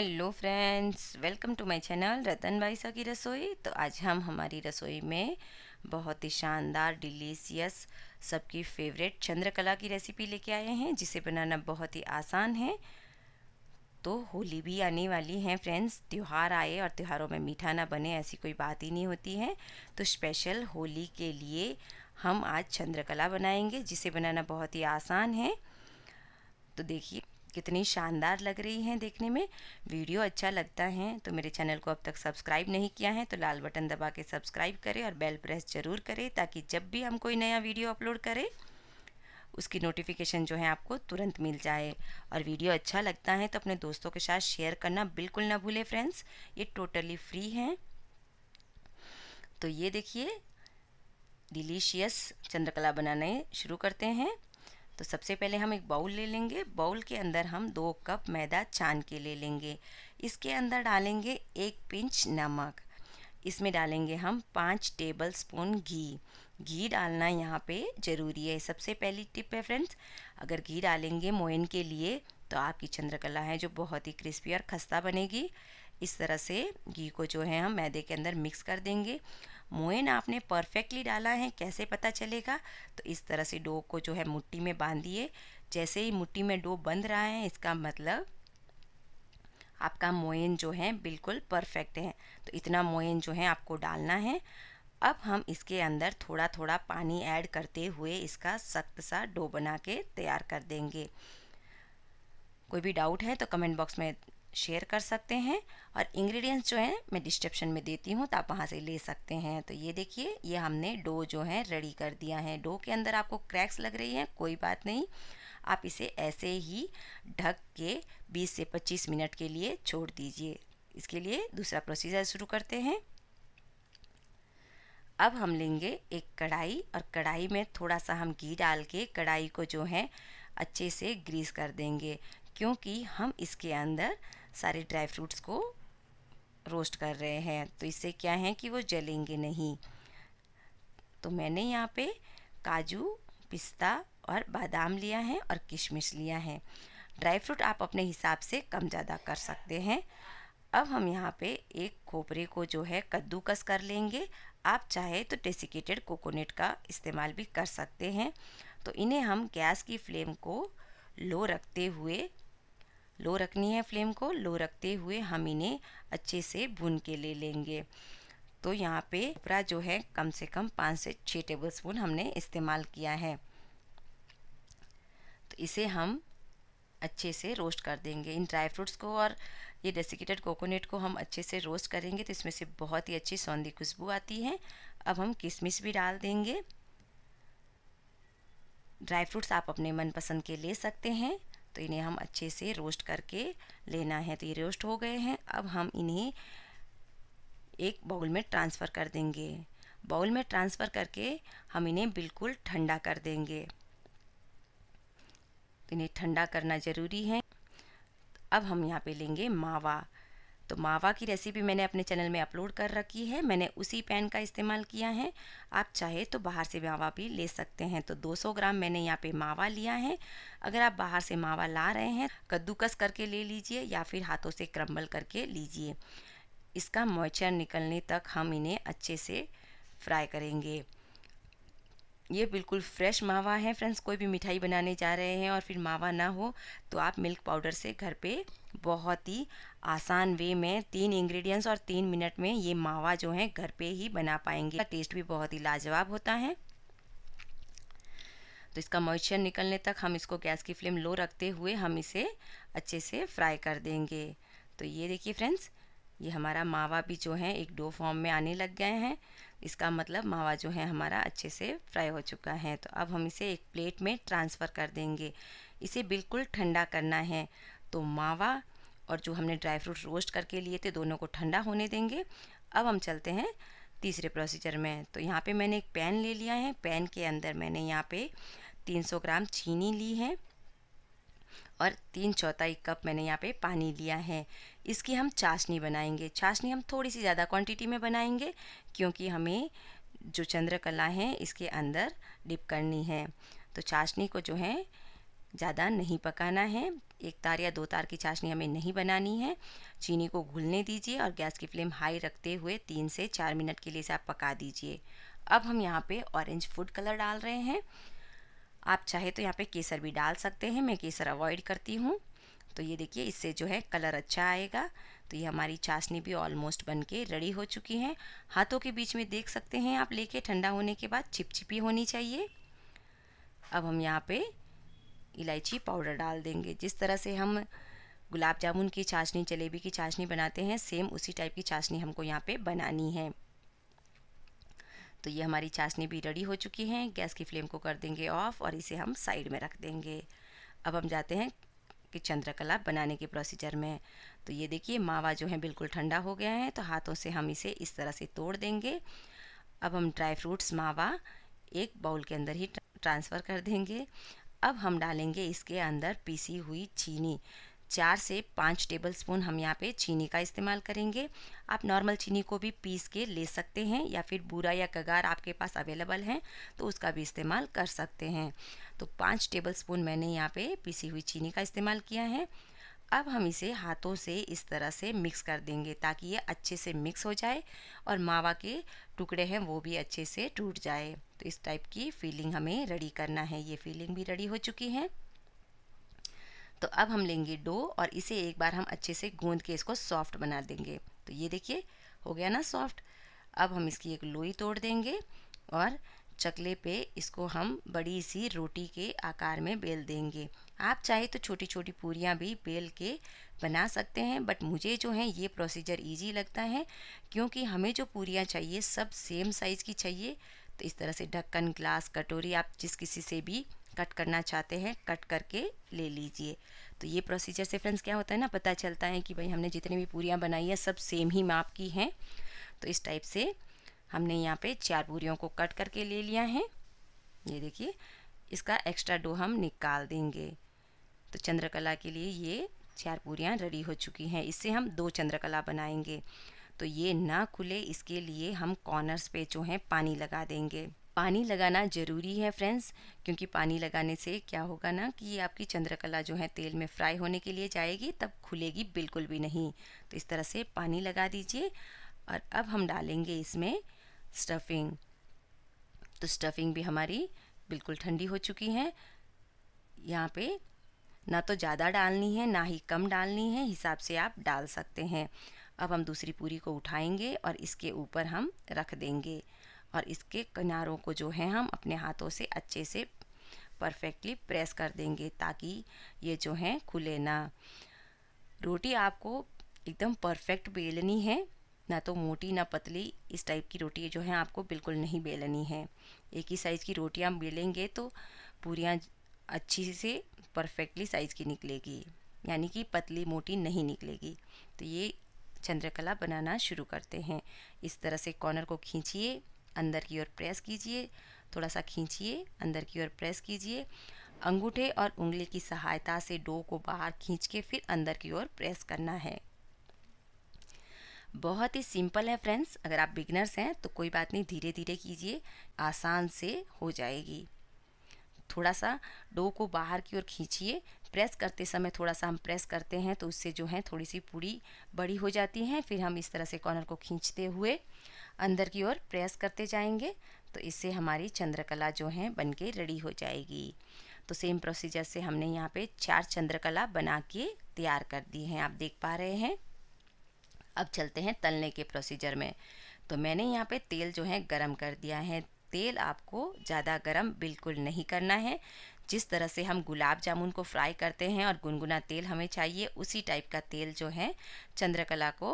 hello friends welcome to my channel Ratan भाई सा की रसोई तो आज हम हमारी रसोई में बहुत ही शानदार डिलीशियस सबकी फेवरेट चंद्रकला की रेसिपी लेके आए हैं जिसे बनाना बहुत ही आसान है तो होली भी आने वाली है फ्रेंड्स त्यौहार आए और त्योहारों में मीठा ना बने ऐसी कोई बात ही नहीं होती है तो स्पेशल होली के लिए हम आज चंद्रकला बनाएंगे जिसे बनाना बहुत ही आसान है तो देखिए कितनी शानदार लग रही हैं देखने में वीडियो अच्छा लगता है तो मेरे चैनल को अब तक सब्सक्राइब नहीं किया है तो लाल बटन दबा के सब्सक्राइब करें और बेल प्रेस ज़रूर करें ताकि जब भी हम कोई नया वीडियो अपलोड करें उसकी नोटिफिकेशन जो है आपको तुरंत मिल जाए और वीडियो अच्छा लगता है तो अपने दोस्तों के साथ शेयर करना बिल्कुल ना भूलें फ्रेंड्स ये टोटली फ्री है तो ये देखिए डिलीशियस चंद्रकला बनाने शुरू करते हैं तो सबसे पहले हम एक बाउल ले लेंगे बाउल के अंदर हम दो कप मैदा छान के ले लेंगे इसके अंदर डालेंगे एक पिंच नमक इसमें डालेंगे हम पाँच टेबल स्पून घी घी डालना यहाँ पे ज़रूरी है सबसे पहली टिप है फ्रेंड्स अगर घी डालेंगे मोइन के लिए तो आपकी चंद्रकला है जो बहुत ही क्रिस्पी और खस्ता बनेगी इस तरह से घी को जो है हम मैदे के अंदर मिक्स कर देंगे मोइन आपने परफेक्टली डाला है कैसे पता चलेगा तो इस तरह से डो को जो है मुट्ठी में बांधिए जैसे ही मुट्ठी में डो बंध रहा है इसका मतलब आपका मोइन जो है बिल्कुल परफेक्ट है तो इतना मोइन जो है आपको डालना है अब हम इसके अंदर थोड़ा थोड़ा पानी ऐड करते हुए इसका सख्त सा डो बना के तैयार कर देंगे कोई भी डाउट है तो कमेंट बॉक्स में शेयर कर सकते हैं और इंग्रेडिएंट्स जो हैं मैं डिस्क्रिप्शन में देती हूँ तो आप वहाँ से ले सकते हैं तो ये देखिए ये हमने डो जो है रेडी कर दिया है डो के अंदर आपको क्रैक्स लग रही हैं कोई बात नहीं आप इसे ऐसे ही ढक के 20 से 25 मिनट के लिए छोड़ दीजिए इसके लिए दूसरा प्रोसीजर शुरू करते हैं अब हम लेंगे एक कढ़ाई और कढ़ाई में थोड़ा सा हम घी डाल के कढ़ाई को जो है अच्छे से ग्रीस कर देंगे क्योंकि हम इसके अंदर सारे ड्राई फ्रूट्स को रोस्ट कर रहे हैं तो इससे क्या है कि वो जलेंगे नहीं तो मैंने यहाँ पे काजू पिस्ता और बादाम लिया है और किशमिश लिया है ड्राई फ्रूट आप अपने हिसाब से कम ज़्यादा कर सकते हैं अब हम यहाँ पे एक खोपरे को जो है कद्दूकस कर लेंगे आप चाहे तो डेसिकेटेड कोकोनट का इस्तेमाल भी कर सकते हैं तो इन्हें हम गैस की फ्लेम को लो रखते हुए लो रखनी है फ्लेम को लो रखते हुए हम इन्हें अच्छे से भून के ले लेंगे तो यहाँ पे कपड़ा जो है कम से कम पाँच से छः टेबल स्पून हमने इस्तेमाल किया है तो इसे हम अच्छे से रोस्ट कर देंगे इन ड्राई फ्रूट्स को और ये डेसिकेटेड कोकोनट को हम अच्छे से रोस्ट करेंगे तो इसमें से बहुत ही अच्छी सौंदी खुशबू आती है अब हम किशमिश भी डाल देंगे ड्राई फ्रूट्स आप अपने मनपसंद के ले सकते हैं तो इन्हें हम अच्छे से रोस्ट करके लेना है तो ये रोस्ट हो गए हैं अब हम इन्हें एक बाउल में ट्रांसफ़र कर देंगे बाउल में ट्रांसफ़र करके हम इन्हें बिल्कुल ठंडा कर देंगे इन्हें ठंडा करना ज़रूरी है अब हम यहाँ पे लेंगे मावा तो मावा की रेसिपी मैंने अपने चैनल में अपलोड कर रखी है मैंने उसी पैन का इस्तेमाल किया है आप चाहे तो बाहर से मावा भी ले सकते हैं तो 200 ग्राम मैंने यहाँ पे मावा लिया है अगर आप बाहर से मावा ला रहे हैं कद्दूकस करके ले लीजिए या फिर हाथों से क्रम्बल करके लीजिए इसका मॉइस्चर निकलने तक हम इन्हें अच्छे से फ्राई करेंगे ये बिल्कुल फ्रेश मावा है फ्रेंड्स कोई भी मिठाई बनाने जा रहे हैं और फिर मावा ना हो तो आप मिल्क पाउडर से घर पे बहुत ही आसान वे में तीन इंग्रेडिएंट्स और तीन मिनट में ये मावा जो है घर पे ही बना पाएंगे टेस्ट भी बहुत ही लाजवाब होता है तो इसका मॉइस्चर निकलने तक हम इसको गैस की फ्लेम लो रखते हुए हम इसे अच्छे से फ्राई कर देंगे तो ये देखिए फ्रेंड्स ये हमारा मावा भी जो है एक डो फॉर्म में आने लग गए हैं इसका मतलब मावा जो है हमारा अच्छे से फ्राई हो चुका है तो अब हम इसे एक प्लेट में ट्रांसफ़र कर देंगे इसे बिल्कुल ठंडा करना है तो मावा और जो हमने ड्राई फ्रूट रोस्ट करके लिए थे दोनों को ठंडा होने देंगे अब हम चलते हैं तीसरे प्रोसीजर में तो यहाँ पे मैंने एक पैन ले लिया है पैन के अंदर मैंने यहाँ पे 300 ग्राम चीनी ली है और तीन चौथाई कप मैंने यहाँ पे पानी लिया है इसकी हम चाशनी बनाएंगे चाशनी हम थोड़ी सी ज़्यादा क्वांटिटी में बनाएंगे क्योंकि हमें जो चंद्रकला है इसके अंदर डिप करनी है तो चाशनी को जो है ज़्यादा नहीं पकाना है एक तार या दो तार की चाशनी हमें नहीं बनानी है चीनी को घुलने दीजिए और गैस की फ्लेम हाई रखते हुए तीन से चार मिनट के लिए इसे आप पका दीजिए अब हम यहाँ पे ऑरेंज फूड कलर डाल रहे हैं आप चाहे तो यहाँ पे केसर भी डाल सकते हैं मैं केसर अवॉइड करती हूँ तो ये देखिए इससे जो है कलर अच्छा आएगा तो ये हमारी चाशनी भी ऑलमोस्ट बन के रेडी हो चुकी है हाथों के बीच में देख सकते हैं आप लेके ठंडा होने के बाद चिपचिपी होनी चाहिए अब हम यहाँ पे इलायची पाउडर डाल देंगे जिस तरह से हम गुलाब जामुन की चाशनी जलेबी की चाशनी बनाते हैं सेम उसी टाइप की चाशनी हमको यहाँ पे बनानी है तो ये हमारी चाशनी भी रेडी हो चुकी है गैस की फ्लेम को कर देंगे ऑफ़ और इसे हम साइड में रख देंगे अब हम जाते हैं कि चंद्रकला बनाने के प्रोसीजर में तो ये देखिए मावा जो है बिल्कुल ठंडा हो गया है तो हाथों से हम इसे इस तरह से तोड़ देंगे अब हम ड्राई फ्रूट्स मावा एक बाउल के अंदर ही ट्रांसफ़र कर देंगे अब हम डालेंगे इसके अंदर पीसी हुई चीनी चार से पाँच टेबल स्पून हम यहाँ पे चीनी का इस्तेमाल करेंगे आप नॉर्मल चीनी को भी पीस के ले सकते हैं या फिर बूरा या कगार आपके पास अवेलेबल हैं तो उसका भी इस्तेमाल कर सकते हैं तो पाँच टेबल स्पून मैंने यहाँ पे पीसी हुई चीनी का इस्तेमाल किया है अब हम इसे हाथों से इस तरह से मिक्स कर देंगे ताकि ये अच्छे से मिक्स हो जाए और मावा के टुकड़े हैं वो भी अच्छे से टूट जाए तो इस टाइप की फीलिंग हमें रेडी करना है ये फीलिंग भी रेडी हो चुकी है तो अब हम लेंगे डो और इसे एक बार हम अच्छे से गूंद के इसको सॉफ्ट बना देंगे तो ये देखिए हो गया ना सॉफ्ट अब हम इसकी एक लोई तोड़ देंगे और चकले पे इसको हम बड़ी सी रोटी के आकार में बेल देंगे आप चाहे तो छोटी छोटी पूरियाँ भी बेल के बना सकते हैं बट मुझे जो है ये प्रोसीजर इजी लगता है क्योंकि हमें जो पूरियाँ चाहिए सब सेम साइज़ की चाहिए तो इस तरह से ढक्कन ग्लास कटोरी आप जिस किसी से भी कट करना चाहते हैं कट करके ले लीजिए तो ये प्रोसीजर से फ्रेंड्स क्या होता है ना पता चलता है कि भाई हमने जितनी भी पूरियाँ बनाई हैं सब सेम ही माप की हैं तो इस टाइप से हमने यहाँ पे चार पूरियों को कट करके ले लिया है ये देखिए इसका एक्स्ट्रा डो हम निकाल देंगे तो चंद्रकला के लिए ये चार पूरियाँ रेडी हो चुकी हैं इससे हम दो चंद्रकला बनाएंगे तो ये ना खुले इसके लिए हम कॉर्नर्स पे जो हैं पानी लगा देंगे पानी लगाना ज़रूरी है फ्रेंड्स क्योंकि पानी लगाने से क्या होगा ना कि आपकी चंद्रकला जो है तेल में फ्राई होने के लिए जाएगी तब खुलेगी बिल्कुल भी नहीं तो इस तरह से पानी लगा दीजिए और अब हम डालेंगे इसमें स्टफिंग तो स्टफिंग भी हमारी बिल्कुल ठंडी हो चुकी है यहाँ पे ना तो ज़्यादा डालनी है ना ही कम डालनी है हिसाब से आप डाल सकते हैं अब हम दूसरी पूरी को उठाएंगे और इसके ऊपर हम रख देंगे और इसके किनारों को जो है हम अपने हाथों से अच्छे से परफेक्टली प्रेस कर देंगे ताकि ये जो है खुले ना रोटी आपको एकदम परफेक्ट बेलनी है ना तो मोटी ना पतली इस टाइप की रोटी जो है आपको बिल्कुल नहीं बेलनी है एक ही साइज़ की रोटी आप बेलेंगे तो पूरियाँ अच्छी से परफेक्टली साइज़ की निकलेगी यानी कि पतली मोटी नहीं निकलेगी तो ये चंद्रकला बनाना शुरू करते हैं इस तरह से कॉर्नर को खींचिए अंदर की ओर प्रेस कीजिए थोड़ा सा खींचिए अंदर की ओर प्रेस कीजिए अंगूठे और उंगली की सहायता से डो को बाहर खींच के फिर अंदर की ओर प्रेस करना है बहुत ही सिंपल है फ्रेंड्स अगर आप बिगनर्स हैं तो कोई बात नहीं धीरे धीरे कीजिए आसान से हो जाएगी थोड़ा सा डो को बाहर की ओर खींचिए प्रेस करते समय थोड़ा सा हम प्रेस करते हैं तो उससे जो है थोड़ी सी पूड़ी बड़ी हो जाती है फिर हम इस तरह से कॉर्नर को खींचते हुए अंदर की ओर प्रेस करते जाएंगे तो इससे हमारी चंद्रकला जो है बन के रेडी हो जाएगी तो सेम प्रोसीजर से हमने यहाँ पे चार चंद्रकला बना के तैयार कर दी हैं आप देख पा रहे हैं अब चलते हैं तलने के प्रोसीजर में तो मैंने यहाँ पे तेल जो है गरम कर दिया है तेल आपको ज़्यादा गरम बिल्कुल नहीं करना है जिस तरह से हम गुलाब जामुन को फ्राई करते हैं और गुनगुना तेल हमें चाहिए उसी टाइप का तेल जो है चंद्रकला को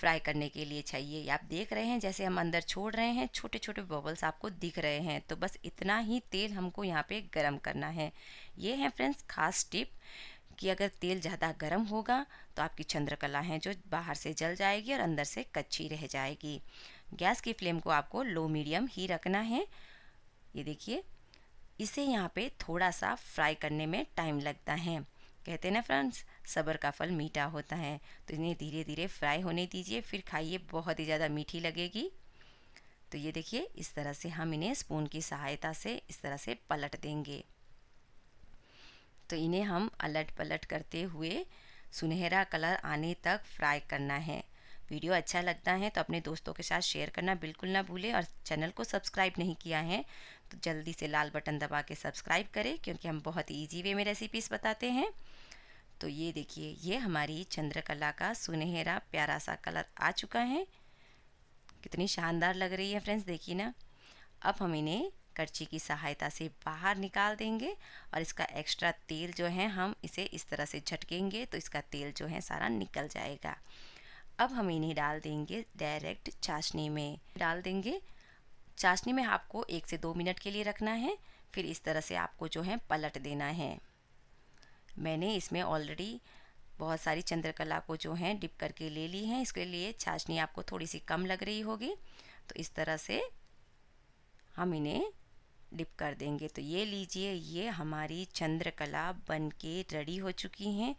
फ्राई करने के लिए चाहिए आप देख रहे हैं जैसे हम अंदर छोड़ रहे हैं छोटे छोटे बबल्स आपको दिख रहे हैं तो बस इतना ही तेल हमको यहाँ पे गर्म करना है ये है फ्रेंड्स खास टिप कि अगर तेल ज़्यादा गर्म होगा तो आपकी चंद्रकला है जो बाहर से जल जाएगी और अंदर से कच्ची रह जाएगी गैस की फ्लेम को आपको लो मीडियम ही रखना है ये देखिए इसे यहाँ पे थोड़ा सा फ्राई करने में टाइम लगता है कहते हैं ना फ्रेंड्स सबर का फल मीठा होता है तो इन्हें धीरे धीरे फ्राई होने दीजिए फिर खाइए बहुत ही ज़्यादा मीठी लगेगी तो ये देखिए इस तरह से हम इन्हें स्पून की सहायता से इस तरह से पलट देंगे तो इन्हें हम अलट पलट करते हुए सुनहरा कलर आने तक फ्राई करना है वीडियो अच्छा लगता है तो अपने दोस्तों के साथ शेयर करना बिल्कुल ना भूलें और चैनल को सब्सक्राइब नहीं किया है तो जल्दी से लाल बटन दबा के सब्सक्राइब करें क्योंकि हम बहुत ईजी वे में रेसिपीज़ बताते हैं तो ये देखिए ये हमारी चंद्रकला का सुनहरा प्यारा सा कलर आ चुका है कितनी शानदार लग रही है फ्रेंड्स देखिए ना अब हम इन्हें करछी की सहायता से बाहर निकाल देंगे और इसका एक्स्ट्रा तेल जो है हम इसे इस तरह से झटकेंगे तो इसका तेल जो है सारा निकल जाएगा अब हम इन्हें डाल देंगे डायरेक्ट चाशनी में डाल देंगे चाशनी में आपको एक से दो मिनट के लिए रखना है फिर इस तरह से आपको जो है पलट देना है मैंने इसमें ऑलरेडी बहुत सारी चंद्रकला को जो है डिप करके ले ली है इसके लिए चाशनी आपको थोड़ी सी कम लग रही होगी तो इस तरह से हम इन्हें डिप कर देंगे तो ये लीजिए ये हमारी चंद्रकला बन के रेडी हो चुकी हैं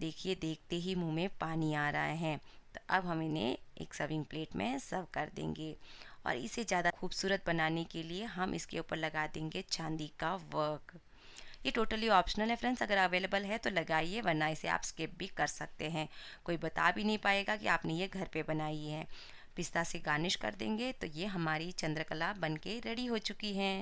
देखिए देखते ही मुंह में पानी आ रहा है तो अब हम इन्हें एक सर्विंग प्लेट में सर्व कर देंगे और इसे ज़्यादा खूबसूरत बनाने के लिए हम इसके ऊपर लगा देंगे चांदी का वर्क ये टोटली ऑप्शनल है फ्रेंड्स अगर अवेलेबल है तो लगाइए वरना इसे आप स्किप भी कर सकते हैं कोई बता भी नहीं पाएगा कि आपने ये घर पे बनाई है पिस्ता से गार्निश कर देंगे तो ये हमारी चंद्रकला बनके रेडी हो चुकी हैं